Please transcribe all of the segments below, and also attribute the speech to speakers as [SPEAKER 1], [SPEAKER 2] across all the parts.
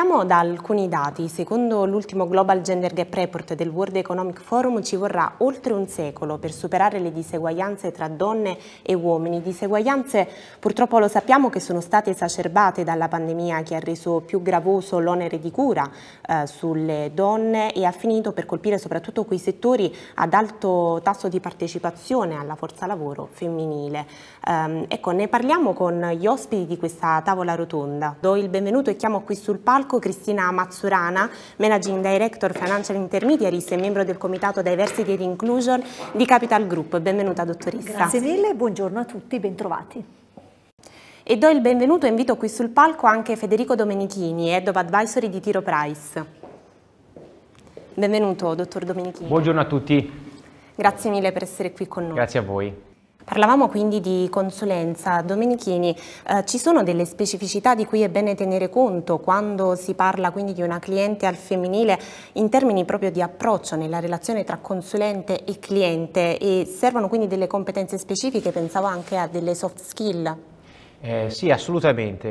[SPEAKER 1] Partiamo da alcuni dati. Secondo l'ultimo Global Gender Gap Report del World Economic Forum ci vorrà oltre un secolo per superare le diseguaglianze tra donne e uomini. Diseguaglianze purtroppo lo sappiamo che sono state esacerbate dalla pandemia che ha reso più gravoso l'onere di cura eh, sulle donne e ha finito per colpire soprattutto quei settori ad alto tasso di partecipazione alla forza lavoro femminile. Um, ecco, ne parliamo con gli ospiti di questa tavola rotonda. Do il benvenuto e chiamo qui sul palco Marco Cristina Mazzurana, Managing Director Financial Intermediaries e membro del Comitato Diversity and Inclusion di Capital Group. Benvenuta dottoressa. Grazie mille, buongiorno a tutti, bentrovati. E do il benvenuto e invito qui sul palco anche Federico Domenichini, Head of Advisory di Tiro Price. Benvenuto, dottor Domenichini. Buongiorno
[SPEAKER 2] a tutti.
[SPEAKER 1] Grazie mille per essere qui con noi.
[SPEAKER 2] Grazie a voi.
[SPEAKER 1] Parlavamo quindi di consulenza. Domenichini, eh, ci sono delle specificità di cui è bene tenere conto quando si parla quindi di una cliente al femminile in termini proprio di approccio nella relazione tra consulente e cliente e servono quindi delle competenze specifiche, pensavo anche a delle soft skill.
[SPEAKER 2] Eh, sì, assolutamente.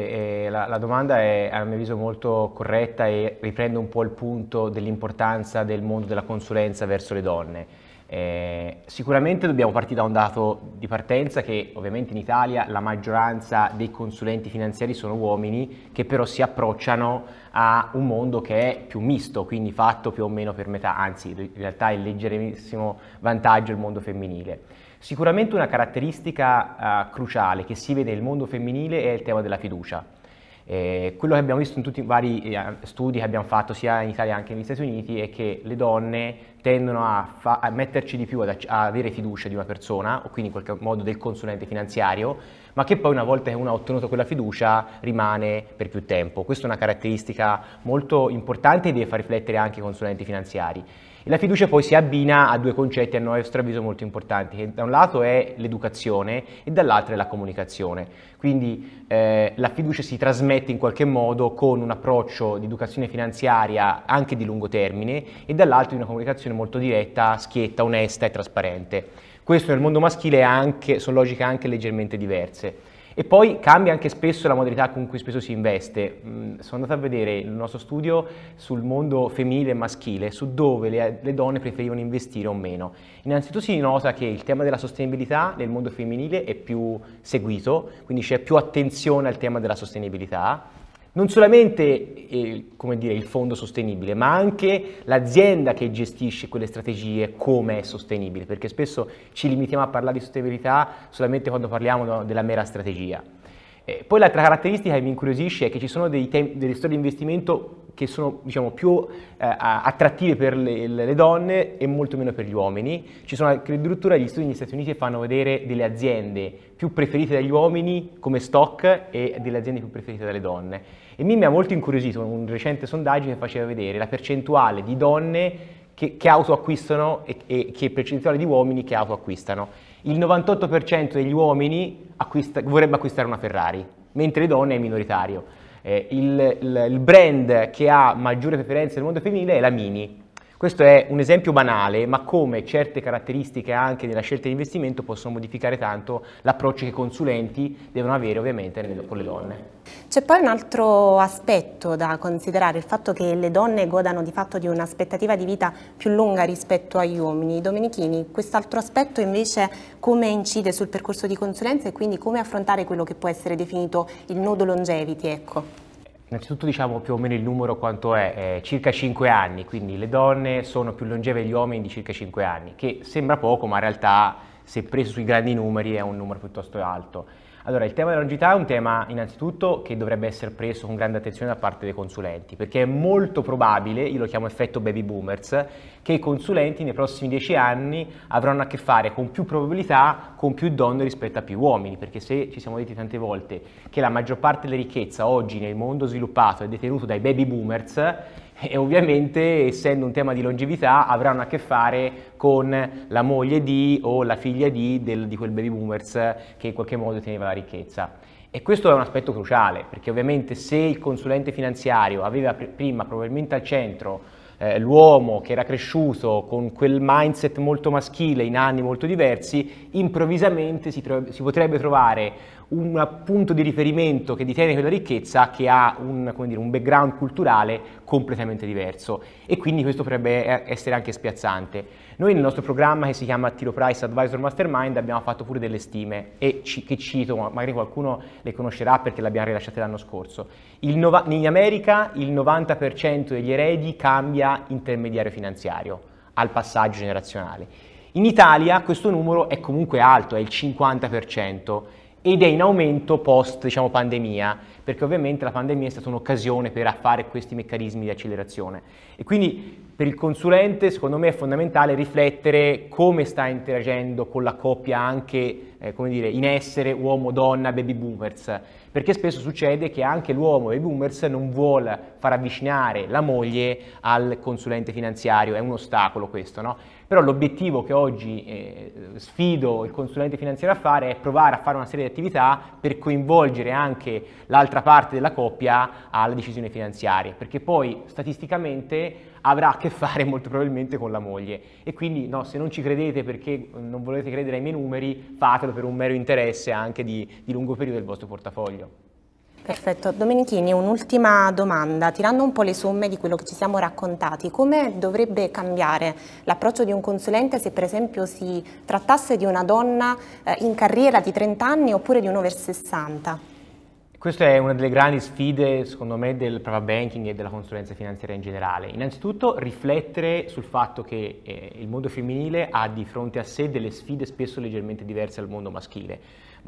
[SPEAKER 2] Eh, la, la, domanda è a mio avviso molto corretta e riprende un po' il punto dell'importanza del mondo della consulenza verso le donne. Eh, sicuramente dobbiamo partire da un dato di partenza che ovviamente in Italia la maggioranza dei consulenti finanziari sono uomini che però si approcciano a un mondo che è più misto, quindi fatto più o meno per metà, anzi in realtà è il leggerissimo vantaggio il mondo femminile. Sicuramente una caratteristica uh, cruciale che si vede nel mondo femminile è il tema della fiducia. Eh, quello che abbiamo visto in tutti i vari eh, studi che abbiamo fatto sia in Italia che negli Stati Uniti è che le donne tendono a, a metterci di più, ad avere fiducia di una persona, o quindi in qualche modo del consulente finanziario, ma che poi una volta che uno ha ottenuto quella fiducia rimane per più tempo. Questa è una caratteristica molto importante e deve far riflettere anche i consulenti finanziari. E la fiducia poi si abbina a due concetti a nostro avviso molto importanti, che da un lato è l'educazione e dall'altro è la comunicazione. Quindi eh, la fiducia si trasmette in qualche modo con un approccio di educazione finanziaria anche di lungo termine e dall'altro di una comunicazione comunicazione molto diretta, schietta, onesta e trasparente. Questo nel mondo maschile anche, sono logiche anche leggermente diverse. E poi cambia anche spesso la modalità con cui spesso si investe. Mm, sono andato a vedere il nostro studio sul mondo femminile e maschile, su dove le, le donne preferivano investire o meno. Innanzitutto si nota che il tema della sostenibilità nel mondo femminile è più seguito, quindi c'è più attenzione al tema della sostenibilità non solamente il, eh, dire, il fondo sostenibile, ma anche l'azienda che gestisce quelle strategie come è sostenibile, perché spesso ci limitiamo a parlare di sostenibilità solamente quando parliamo della mera strategia. Eh, poi l'altra caratteristica che mi incuriosisce è che ci sono tem- delle storie di investimento che sono diciamo, più eh, attrattive per le, le, donne e molto meno per gli uomini. Ci sono addirittura gli studi negli Stati Uniti che fanno vedere delle aziende più preferite dagli uomini come stock e delle aziende più preferite dalle donne. E mi ha molto incuriosito un recente sondaggio che faceva vedere la percentuale di donne che, che autoacquistano e, e che percentuale di uomini che autoacquistano. Il 98% degli uomini acquista, vorrebbe acquistare una Ferrari, mentre le donne è minoritario. Eh, il, il, brand che ha maggiore preferenza nel mondo femminile è la Mini, questo è un esempio banale, ma come certe caratteristiche anche nella scelta di investimento possono modificare tanto l'approccio che i consulenti devono avere ovviamente con le donne.
[SPEAKER 1] C'è poi un altro aspetto da considerare, il fatto che le donne godano di fatto di un'aspettativa di vita più lunga rispetto agli uomini. Domenichini, quest'altro aspetto invece come incide sul percorso di consulenza e quindi come affrontare quello che può essere definito il nodo longevity? Ecco.
[SPEAKER 2] Innanzitutto diciamo più o meno il numero quanto è, eh, circa 5 anni, quindi le donne sono più longeve degli uomini di circa 5 anni, che sembra poco ma in realtà se preso sui grandi numeri è un numero piuttosto alto. Allora, il tema della longevità è un tema innanzitutto che dovrebbe essere preso con grande attenzione da parte dei consulenti, perché è molto probabile, io lo chiamo effetto baby boomers, che i consulenti nei prossimi dieci anni avranno a che fare con più probabilità con più donne rispetto a più uomini, perché se ci siamo detti tante volte che la maggior parte della ricchezza oggi nel mondo sviluppato è detenuta dai baby boomers, e ovviamente essendo un tema di longevità avranno a che fare con la moglie di o la figlia di del, di quel baby boomers che in qualche modo teneva la ricchezza. E questo è un aspetto cruciale, perché ovviamente se il consulente finanziario aveva pr- prima probabilmente al centro eh, l'uomo che era cresciuto con quel mindset molto maschile in anni molto diversi, improvvisamente si, tro- si potrebbe trovare un punto di riferimento che detiene quella ricchezza che ha un, dire, un, background culturale completamente diverso e quindi questo potrebbe eh, essere anche spiazzante. Noi nel nostro programma che si chiama Tiro Price Advisor Mastermind abbiamo fatto pure delle stime e ci, che cito, magari qualcuno le conoscerà perché le abbiamo rilasciate l'anno scorso. Nova, in America il 90% degli eredi cambia intermediario finanziario al passaggio generazionale. In Italia questo numero è comunque alto, è il 50% ed è in aumento post diciamo, pandemia, perché ovviamente la pandemia è stata un'occasione per fare questi meccanismi di accelerazione. E quindi per il consulente secondo me è fondamentale riflettere come sta interagendo con la coppia anche eh, dire, in essere uomo-donna baby boomers, perché spesso succede che anche l'uomo baby boomers non vuole far avvicinare la moglie al consulente finanziario, è un ostacolo questo, no? Però l'obiettivo che oggi eh, sfido il consulente finanziario a fare è provare a fare una serie di attività per coinvolgere anche l'altra parte della coppia alle decisioni finanziarie, perché poi statisticamente avrà a che fare molto probabilmente con la moglie. E quindi no, se non ci credete perché mm, non volete credere ai miei numeri, fatelo per un mero interesse anche di, di lungo periodo del vostro portafoglio.
[SPEAKER 1] Perfetto. Domenichini, un'ultima domanda. Tirando un po' le somme di quello che ci siamo raccontati, come dovrebbe cambiare l'approccio di un consulente se per esempio si trattasse di una donna eh, in carriera di 30 anni oppure di un over 60?
[SPEAKER 2] Questa è una delle grandi sfide, secondo me, del private banking e della consulenza finanziaria in generale. Innanzitutto riflettere sul fatto che eh, il mondo femminile ha di fronte a sé delle sfide spesso leggermente diverse dal mondo maschile.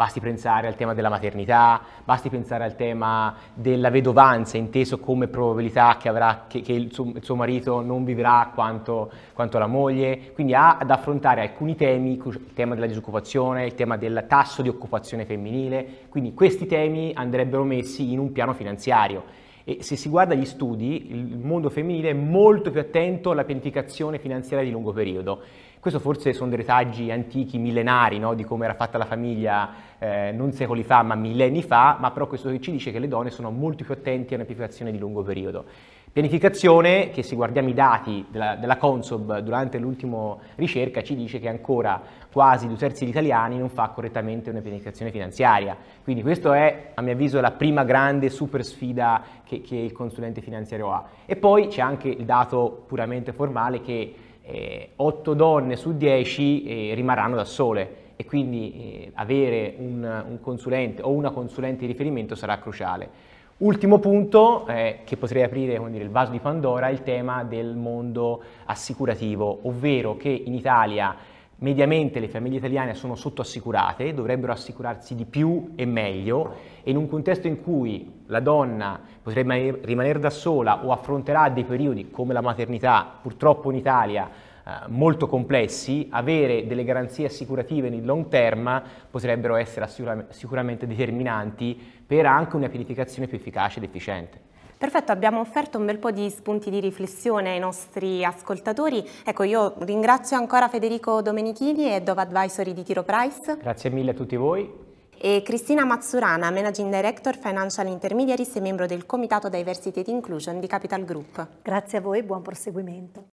[SPEAKER 2] Basti pensare al tema della maternità, basti pensare al tema della vedovanza, inteso come probabilità che, avrà, che, che il, suo, il, suo, marito non vivrà quanto, quanto, la moglie. Quindi ha ad affrontare alcuni temi, il tema della disoccupazione, il tema del tasso di occupazione femminile. Quindi questi temi andrebbero messi in un piano finanziario e se si guarda gli studi, il mondo femminile è molto più attento alla pianificazione finanziaria di lungo periodo. Questo forse sono dei retaggi antichi, millenari, no? di come era fatta la famiglia eh, non secoli fa, ma millenni fa, ma però questo ci dice che le donne sono molto più attenti a pianificazione di lungo periodo. Pianificazione che se guardiamo i dati della, della Consob durante l'ultima ricerca ci dice che ancora quasi due terzi degli italiani non fa correttamente una pianificazione finanziaria. Quindi questa è a mio avviso la prima grande super sfida che, che il consulente finanziario ha. E poi c'è anche il dato puramente formale che eh, 8 donne su 10 eh, rimarranno da sole e quindi eh, avere un, un consulente o una consulente di riferimento sarà cruciale. Ultimo punto eh, che potrei aprire come dire, il vaso di Pandora è il tema del mondo assicurativo, ovvero che in Italia mediamente le famiglie italiane sono sottoassicurate, dovrebbero assicurarsi di più e meglio e in un contesto in cui la donna potrebbe rimanere da sola o affronterà dei periodi come la maternità, purtroppo in Italia eh, molto complessi, avere delle garanzie assicurative nel long term potrebbero essere assicura- sicuramente determinanti per anche una pianificazione più efficace ed efficiente.
[SPEAKER 1] Perfetto, abbiamo offerto un bel po' di spunti di riflessione ai nostri ascoltatori. Ecco, io ringrazio ancora Federico Domenichini e Dove Advisory di Tiro Price.
[SPEAKER 2] Grazie mille a tutti
[SPEAKER 1] voi. E Cristina Mazzurana, Managing Director Financial Intermediaries e membro del Comitato Diversity and Inclusion di Capital Group. Grazie a voi e buon proseguimento.